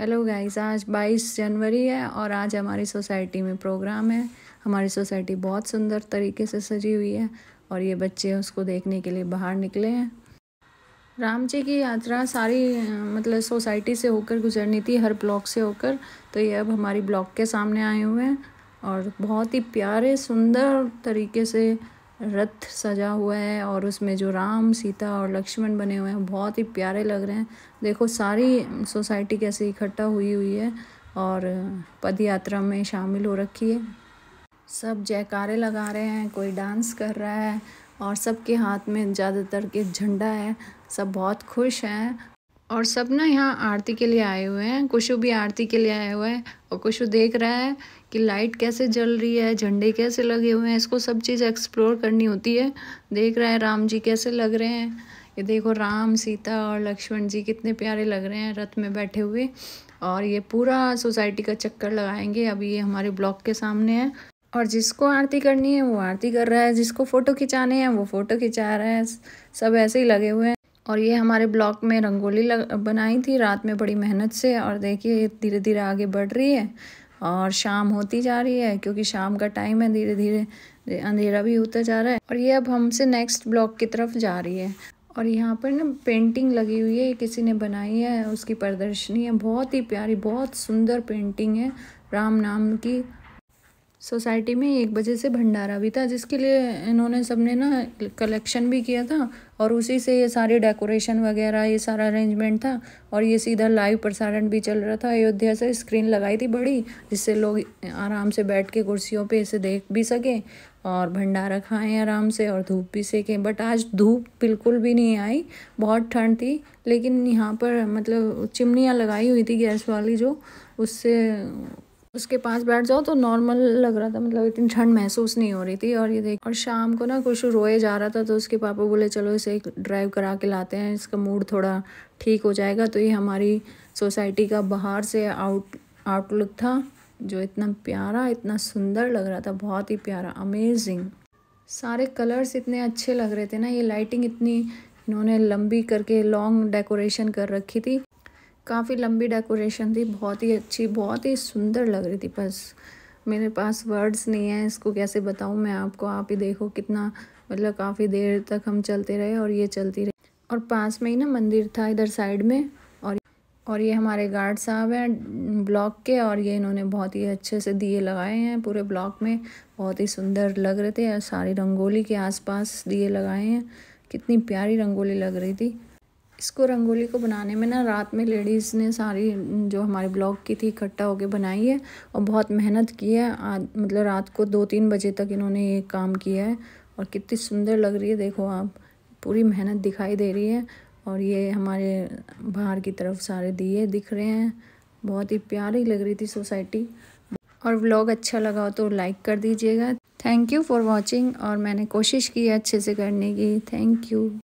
hello guys आज 22 जनवरी है और आज हमारी सोसाइटी में प्रोग्राम है हमारी सोसाइटी बहुत सुंदर तरीके से सजी हुई है और ये बच्चे उसको देखने के लिए बाहर निकले हैं राम जी की यात्रा सारी मतलब सोसाइटी से होकर गुजरनी थी हर ब्लॉक से होकर तो ये अब हमारी ब्लॉक के सामने आए हुए हैं और बहुत ही प्यारे सुंदर तरीके से रथ सजा हुआ है और उसमें जो राम सीता और लक्ष्मण बने हुए हैं बहुत ही प्यारे लग रहे हैं देखो सारी सोसाइटी कैसे इकट्ठा हुई हुई है और पद यात्रा में शामिल हो रखी है सब जयकारे लगा रहे हैं कोई डांस कर रहा है और सबके हाथ में ज़्यादातर के झंडा है सब बहुत खुश हैं और सब ना यहाँ आरती के लिए आए हुए हैं कुशु भी आरती के लिए आए हुए है और कुशु देख रहा है कि लाइट कैसे जल रही है झंडे कैसे लगे हुए हैं इसको सब चीज़ एक्सप्लोर करनी होती है देख रहा है राम जी कैसे लग रहे हैं ये देखो राम सीता और लक्ष्मण जी कितने प्यारे लग रहे हैं रथ में बैठे हुए और ये पूरा सोसाइटी का चक्कर लगाएंगे अभी ये हमारे ब्लॉक के सामने है और जिसको आरती करनी है वो आरती कर रहा है जिसको फ़ोटो खिंचाने हैं वो फ़ोटो खिंचा रहा है सब ऐसे ही लगे हुए हैं और ये हमारे ब्लॉक में रंगोली लग बनाई थी रात में बड़ी मेहनत से और देखिए ये धीरे धीरे आगे बढ़ रही है और शाम होती जा रही है क्योंकि शाम का टाइम है धीरे धीरे अंधेरा भी होता जा रहा है और ये अब हमसे नेक्स्ट ब्लॉक की तरफ जा रही है और यहाँ पर ना पेंटिंग लगी हुई है किसी ने बनाई है उसकी प्रदर्शनी है बहुत ही प्यारी बहुत सुंदर पेंटिंग है राम नाम की सोसाइटी में एक बजे से भंडारा भी था जिसके लिए इन्होंने सबने ना कलेक्शन भी किया था और उसी से ये सारे डेकोरेशन वगैरह ये सारा अरेंजमेंट था और ये सीधा लाइव प्रसारण भी चल रहा था अयोध्या से स्क्रीन लगाई थी बड़ी जिससे लोग आराम से बैठ के कुर्सियों पे इसे देख भी सकें और भंडारा खाएं आराम से और धूप भी सेकें बट आज धूप बिल्कुल भी नहीं आई बहुत ठंड थी लेकिन यहाँ पर मतलब चिमनियाँ लगाई हुई थी गैस वाली जो उससे उसके पास बैठ जाओ तो नॉर्मल लग रहा था मतलब इतनी ठंड महसूस नहीं हो रही थी और ये देख और शाम को ना कुछ रोए जा रहा था तो उसके पापा बोले चलो इसे एक ड्राइव करा के लाते हैं इसका मूड थोड़ा ठीक हो जाएगा तो ये हमारी सोसाइटी का बाहर से आउट आउटलुक था जो इतना प्यारा इतना सुंदर लग रहा था बहुत ही प्यारा अमेजिंग सारे कलर्स इतने अच्छे लग रहे थे ना ये लाइटिंग इतनी इन्होंने लंबी करके लॉन्ग डेकोरेशन कर रखी थी काफ़ी लंबी डेकोरेशन थी बहुत ही अच्छी बहुत ही सुंदर लग रही थी बस मेरे पास वर्ड्स नहीं है इसको कैसे बताऊँ मैं आपको आप ही देखो कितना मतलब काफ़ी देर तक हम चलते रहे और ये चलती रही और पास में ही ना मंदिर था इधर साइड में और और ये हमारे गार्ड साहब हैं ब्लॉक के और ये इन्होंने बहुत ही अच्छे से दिए लगाए हैं पूरे ब्लॉक में बहुत ही सुंदर लग रहे थे और सारी रंगोली के आसपास दिए लगाए हैं कितनी प्यारी रंगोली लग रही थी इसको रंगोली को बनाने में ना रात में लेडीज़ ने सारी जो हमारे ब्लॉग की थी इकट्ठा होकर बनाई है और बहुत मेहनत की है आज मतलब रात को दो तीन बजे तक इन्होंने ये काम किया है और कितनी सुंदर लग रही है देखो आप पूरी मेहनत दिखाई दे रही है और ये हमारे बाहर की तरफ सारे दिए दिख रहे हैं बहुत ही प्यारी लग रही थी सोसाइटी और ब्लॉग अच्छा लगा हो तो लाइक कर दीजिएगा थैंक यू फॉर वॉचिंग और मैंने कोशिश की है अच्छे से करने की थैंक यू